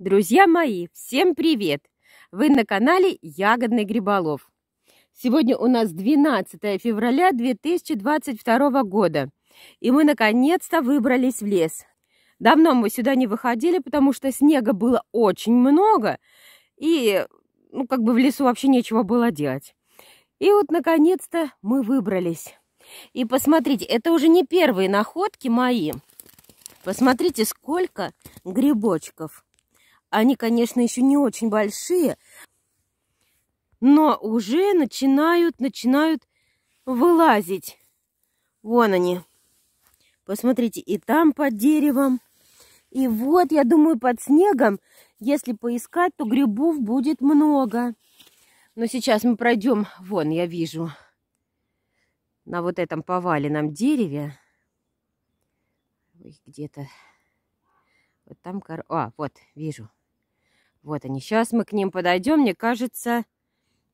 Друзья мои, всем привет! Вы на канале Ягодный Гриболов. Сегодня у нас 12 февраля 2022 года. И мы наконец-то выбрались в лес. Давно мы сюда не выходили, потому что снега было очень много. И ну, как бы в лесу вообще нечего было делать. И вот наконец-то мы выбрались. И посмотрите, это уже не первые находки мои. Посмотрите, сколько грибочков. Они, конечно, еще не очень большие, но уже начинают, начинают вылазить. Вон они. Посмотрите, и там под деревом. И вот, я думаю, под снегом, если поискать, то грибов будет много. Но сейчас мы пройдем, вон, я вижу, на вот этом поваленном дереве. где-то. Вот там кор... А, вот, вижу. Вот они. Сейчас мы к ним подойдем. Мне кажется,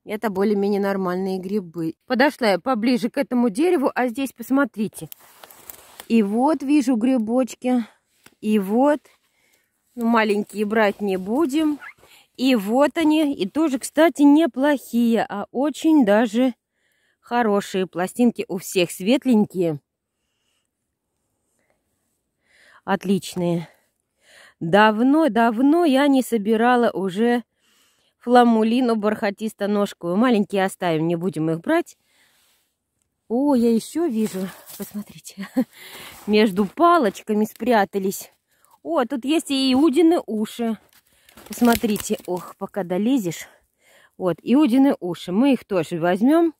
это более-менее нормальные грибы. Подошла я поближе к этому дереву, а здесь посмотрите. И вот вижу грибочки. И вот. Ну, маленькие брать не будем. И вот они. И тоже, кстати, неплохие, а очень даже хорошие. Пластинки у всех светленькие. Отличные. Давно-давно я не собирала уже фламулину бархатисто-ножку. Маленькие оставим, не будем их брать. О, я еще вижу, посмотрите, между палочками спрятались. О, тут есть и иудины уши. Посмотрите, ох, пока долезешь. Вот, иудины уши. Мы их тоже возьмем.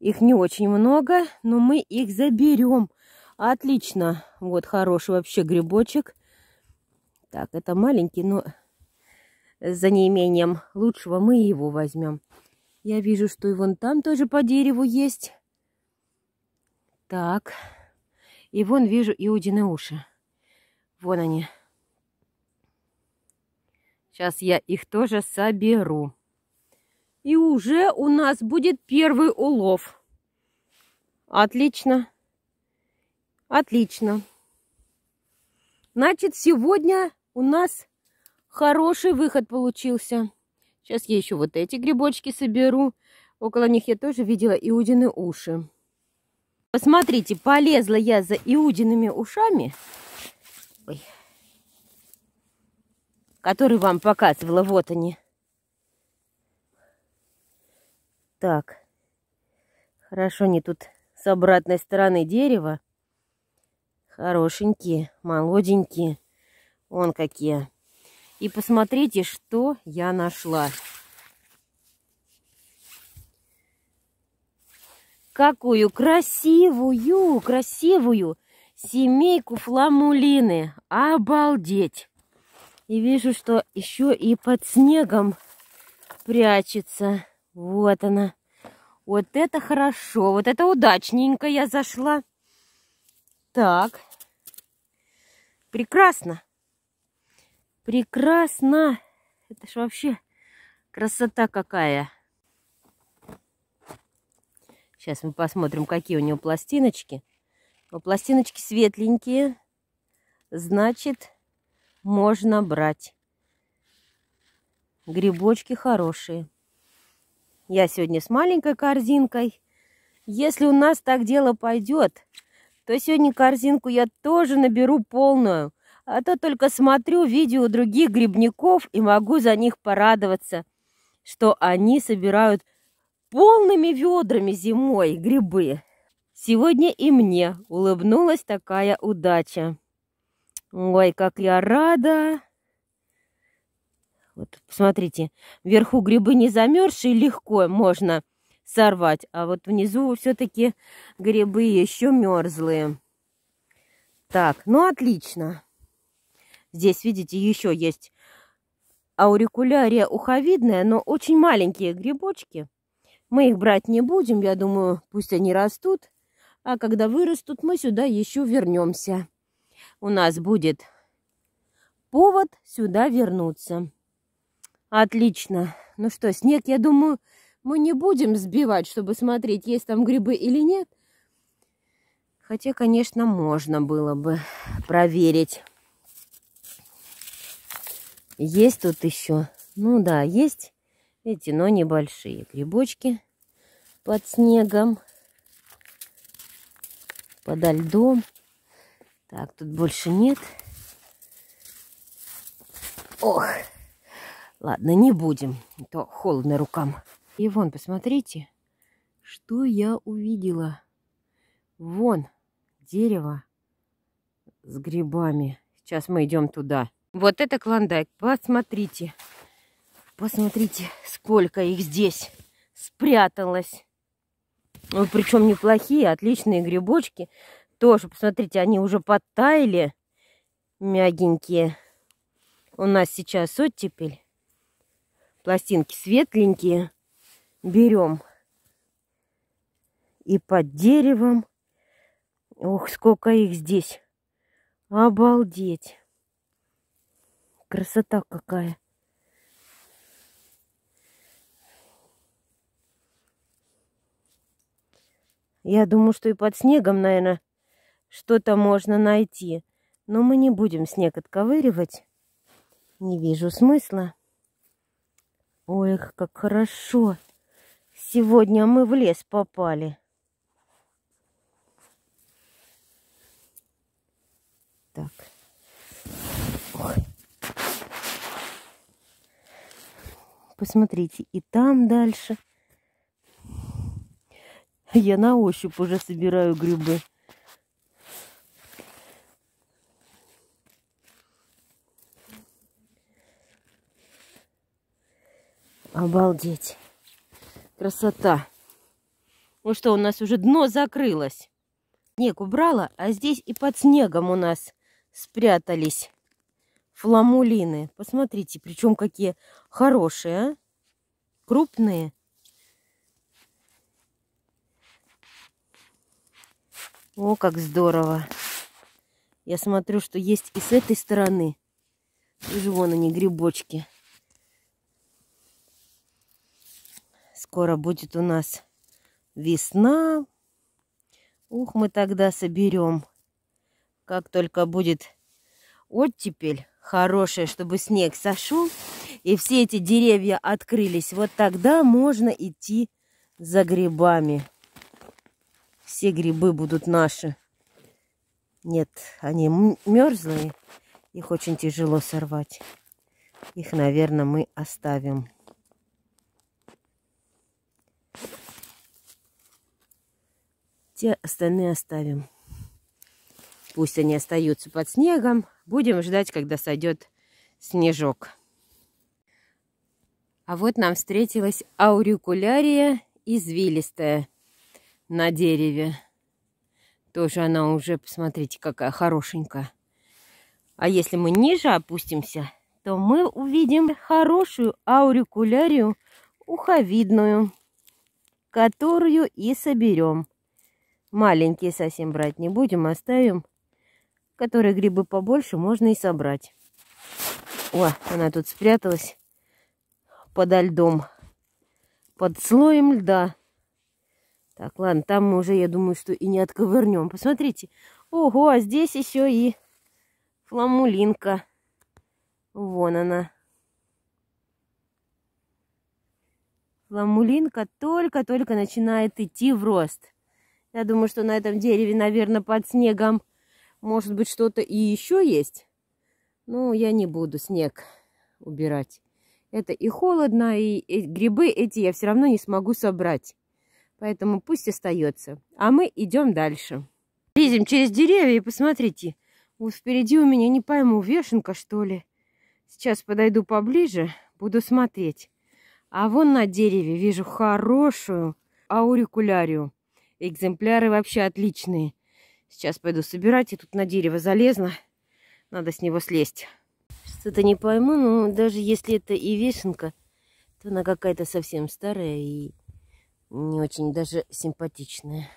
Их не очень много, но мы их заберем. Отлично. Вот хороший вообще грибочек. Так, это маленький, но за неимением лучшего мы его возьмем. Я вижу, что и вон там тоже по дереву есть. Так. И вон вижу иудины уши. Вон они. Сейчас я их тоже соберу. И уже у нас будет первый улов. Отлично. Отлично. Значит, сегодня у нас хороший выход получился. Сейчас я еще вот эти грибочки соберу. Около них я тоже видела иудины уши. Посмотрите, полезла я за иудиными ушами, Ой. которые вам показывала. Вот они. Так. Хорошо, они тут с обратной стороны дерева. Хорошенькие, молоденькие. Вон какие. И посмотрите, что я нашла. Какую красивую, красивую семейку фламулины. Обалдеть! И вижу, что еще и под снегом прячется. Вот она. Вот это хорошо. Вот это удачненько я зашла. Так. Прекрасно. Прекрасно! Это ж вообще красота какая! Сейчас мы посмотрим, какие у него пластиночки. Но пластиночки светленькие, значит, можно брать. Грибочки хорошие. Я сегодня с маленькой корзинкой. Если у нас так дело пойдет, то сегодня корзинку я тоже наберу полную. А то только смотрю видео других грибников и могу за них порадоваться, что они собирают полными ведрами зимой грибы. Сегодня и мне улыбнулась такая удача. Ой, как я рада! Вот, посмотрите, вверху грибы не замерзшие, легко можно сорвать, а вот внизу все-таки грибы еще мерзлые. Так, ну отлично. Здесь, видите, еще есть аурикулярия уховидная, но очень маленькие грибочки. Мы их брать не будем, я думаю, пусть они растут. А когда вырастут, мы сюда еще вернемся. У нас будет повод сюда вернуться. Отлично. Ну что, снег, я думаю, мы не будем сбивать, чтобы смотреть, есть там грибы или нет. Хотя, конечно, можно было бы проверить. Есть тут еще. Ну да, есть. эти, но небольшие грибочки под снегом, подо льдом. Так, тут больше нет. Ох, ладно, не будем, а то холодно рукам. И вон, посмотрите, что я увидела. Вон дерево с грибами. Сейчас мы идем туда. Вот это клондайк. Посмотрите. Посмотрите, сколько их здесь спряталось. Ну, причем неплохие, отличные грибочки. Тоже, посмотрите, они уже подтаяли. Мягенькие. У нас сейчас оттепель. Пластинки светленькие. Берем. И под деревом. Ох, сколько их здесь. Обалдеть красота какая. Я думаю, что и под снегом, наверное, что-то можно найти. Но мы не будем снег отковыривать. Не вижу смысла. Ой, как хорошо. Сегодня мы в лес попали. Так. Посмотрите, и там дальше. Я на ощупь уже собираю грибы. Обалдеть. Красота. Ну что, у нас уже дно закрылось. Снег убрала, а здесь и под снегом у нас спрятались фламулины. Посмотрите, причем какие хорошие, а. крупные. О, как здорово. Я смотрю, что есть и с этой стороны. Вижу, вон они, грибочки. Скоро будет у нас весна. Ух, мы тогда соберем. Как только будет оттепель хорошая, чтобы снег сошел, и все эти деревья открылись, вот тогда можно идти за грибами. Все грибы будут наши. Нет, они мерзлые, их очень тяжело сорвать. Их, наверное, мы оставим. Те остальные оставим. Пусть они остаются под снегом. Будем ждать, когда сойдет снежок. А вот нам встретилась аурикулярия извилистая на дереве. Тоже она уже, посмотрите, какая хорошенькая. А если мы ниже опустимся, то мы увидим хорошую аурикулярию уховидную, которую и соберем. Маленькие совсем брать не будем, оставим которые грибы побольше можно и собрать. О, она тут спряталась подо льдом, под слоем льда. Так, ладно, там мы уже, я думаю, что и не отковырнем. Посмотрите. Ого, а здесь еще и фламулинка. Вон она. Фламулинка только-только начинает идти в рост. Я думаю, что на этом дереве, наверное, под снегом может быть, что-то и еще есть? Ну, я не буду снег убирать. Это и холодно, и, грибы эти я все равно не смогу собрать. Поэтому пусть остается. А мы идем дальше. Лезем через деревья и посмотрите. Вот впереди у меня, не пойму, вешенка что ли. Сейчас подойду поближе, буду смотреть. А вон на дереве вижу хорошую аурикулярию. Экземпляры вообще отличные. Сейчас пойду собирать. И тут на дерево залезла. Надо с него слезть. Что-то не пойму, но даже если это и вишенка, то она какая-то совсем старая и не очень даже симпатичная.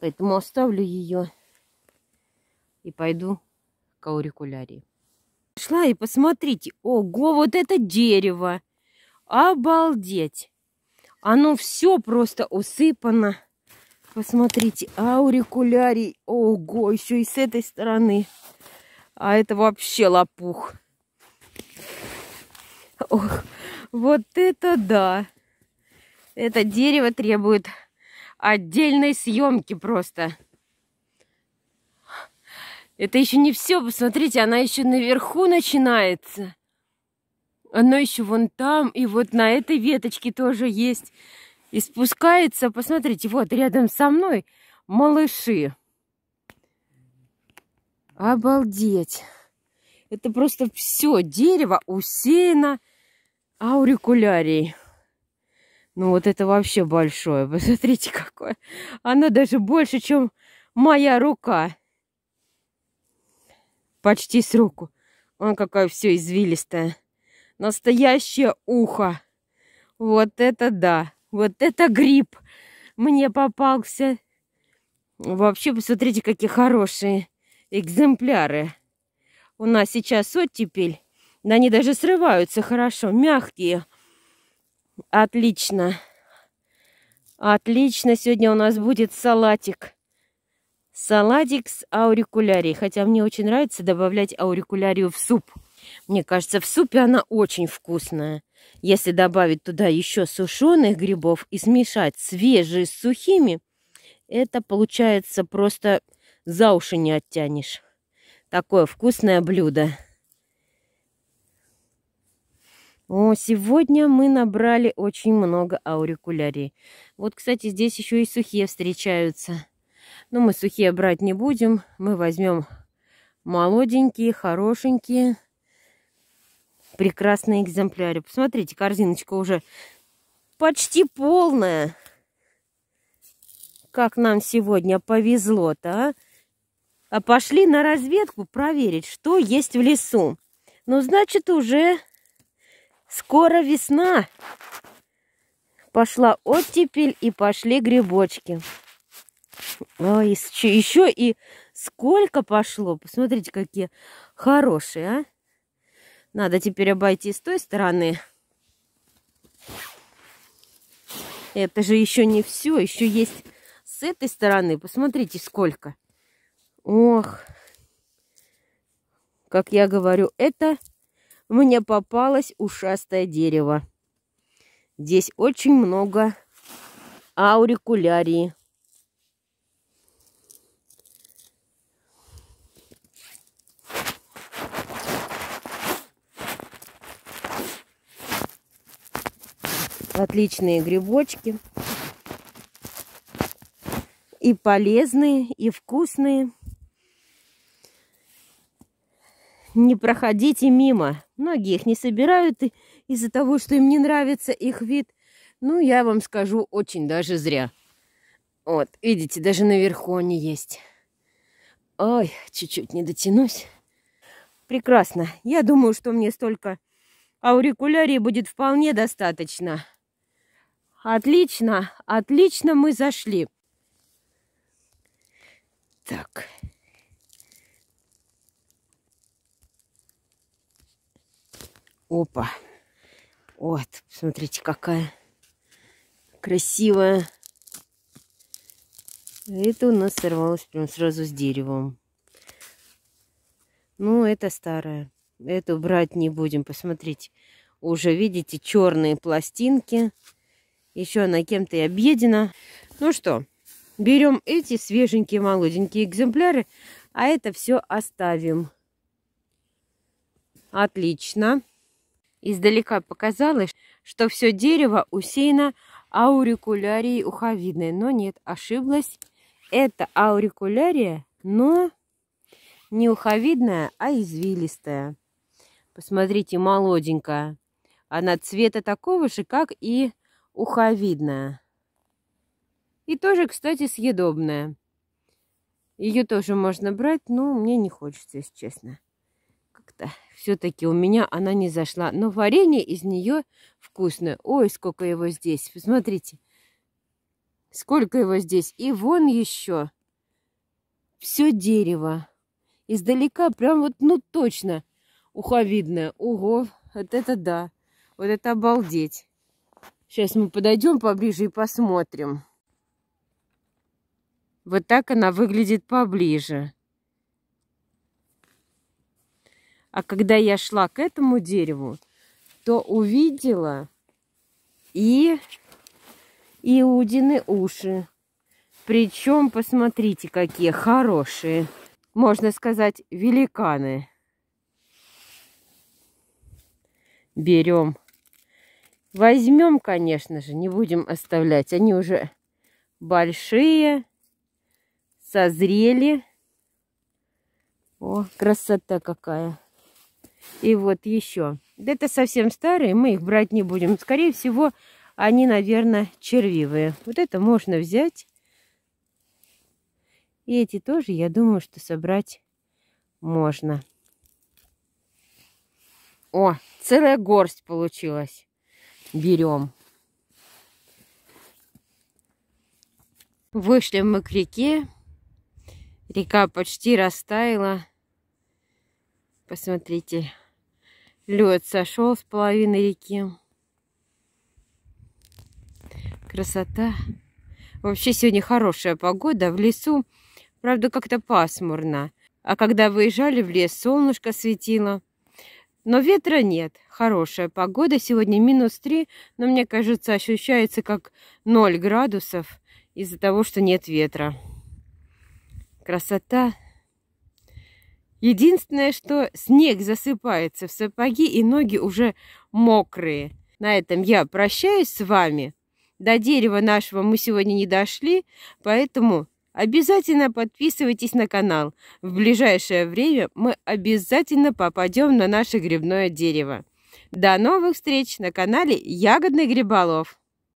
Поэтому оставлю ее и пойду к аурикулярии. Шла и посмотрите, ого, вот это дерево! Обалдеть! Оно все просто усыпано Посмотрите, аурикулярий. Ого, еще и с этой стороны. А это вообще лопух. Ох, вот это да. Это дерево требует отдельной съемки просто. Это еще не все. Посмотрите, она еще наверху начинается. она еще вон там. И вот на этой веточке тоже есть и спускается. Посмотрите, вот рядом со мной малыши. Обалдеть! Это просто все дерево усеяно аурикулярией. Ну вот это вообще большое. Посмотрите, какое. Оно даже больше, чем моя рука. Почти с руку. Вон какое все извилистое. Настоящее ухо. Вот это да. Вот это гриб мне попался. Вообще, посмотрите, какие хорошие экземпляры. У нас сейчас оттепель. Они даже срываются хорошо, мягкие. Отлично. Отлично, сегодня у нас будет салатик. Салатик с аурикулярией. Хотя мне очень нравится добавлять аурикулярию в суп. Мне кажется, в супе она очень вкусная. Если добавить туда еще сушеных грибов и смешать свежие с сухими, это получается просто за уши не оттянешь. Такое вкусное блюдо. О, сегодня мы набрали очень много аурикулярий. Вот, кстати, здесь еще и сухие встречаются. Но ну, мы сухие брать не будем. Мы возьмем молоденькие, хорошенькие прекрасные экземпляры. Посмотрите, корзиночка уже почти полная. Как нам сегодня повезло-то, а? А пошли на разведку проверить, что есть в лесу. Ну, значит, уже скоро весна. Пошла оттепель и пошли грибочки. Ой, еще и сколько пошло. Посмотрите, какие хорошие, а. Надо теперь обойти с той стороны. Это же еще не все. Еще есть с этой стороны. Посмотрите, сколько. Ох. Как я говорю, это мне попалось ушастое дерево. Здесь очень много аурикулярии. Отличные грибочки. И полезные, и вкусные. Не проходите мимо. Многие их не собирают из-за того, что им не нравится их вид. Ну, я вам скажу, очень даже зря. Вот, видите, даже наверху они есть. Ой, чуть-чуть не дотянусь. Прекрасно. Я думаю, что мне столько аурикулярий будет вполне достаточно. Отлично, отлично мы зашли. Так. Опа. Вот, смотрите, какая красивая. Это у нас сорвалось прям сразу с деревом. Ну, это старая. Эту брать не будем. Посмотрите, уже видите черные пластинки. Еще она кем-то и объедена. Ну что, берем эти свеженькие молоденькие экземпляры, а это все оставим. Отлично. Издалека показалось, что все дерево усеяно аурикулярией уховидной, но нет, ошиблась. Это аурикулярия, но не уховидная, а извилистая. Посмотрите, молоденькая. Она цвета такого же, как и уховидная. И тоже, кстати, съедобная. Ее тоже можно брать, но мне не хочется, если честно. Как-то все-таки у меня она не зашла. Но варенье из нее вкусное. Ой, сколько его здесь. Посмотрите, сколько его здесь. И вон еще. Все дерево. Издалека прям вот, ну точно, уховидное. Ого, вот это да. Вот это обалдеть. Сейчас мы подойдем поближе и посмотрим. Вот так она выглядит поближе. А когда я шла к этому дереву, то увидела и иудины уши. Причем, посмотрите, какие хорошие. Можно сказать, великаны. Берем Возьмем, конечно же, не будем оставлять. Они уже большие, созрели. О, красота какая. И вот еще. Это совсем старые, мы их брать не будем. Скорее всего, они, наверное, червивые. Вот это можно взять. И эти тоже, я думаю, что собрать можно. О, целая горсть получилась берем. Вышли мы к реке. Река почти растаяла. Посмотрите, лед сошел с половины реки. Красота. Вообще сегодня хорошая погода. В лесу, правда, как-то пасмурно. А когда выезжали в лес, солнышко светило. Но ветра нет. Хорошая погода. Сегодня минус 3, но мне кажется, ощущается как 0 градусов из-за того, что нет ветра. Красота. Единственное, что снег засыпается в сапоги и ноги уже мокрые. На этом я прощаюсь с вами. До дерева нашего мы сегодня не дошли, поэтому Обязательно подписывайтесь на канал. В ближайшее время мы обязательно попадем на наше грибное дерево. До новых встреч на канале Ягодный Гриболов!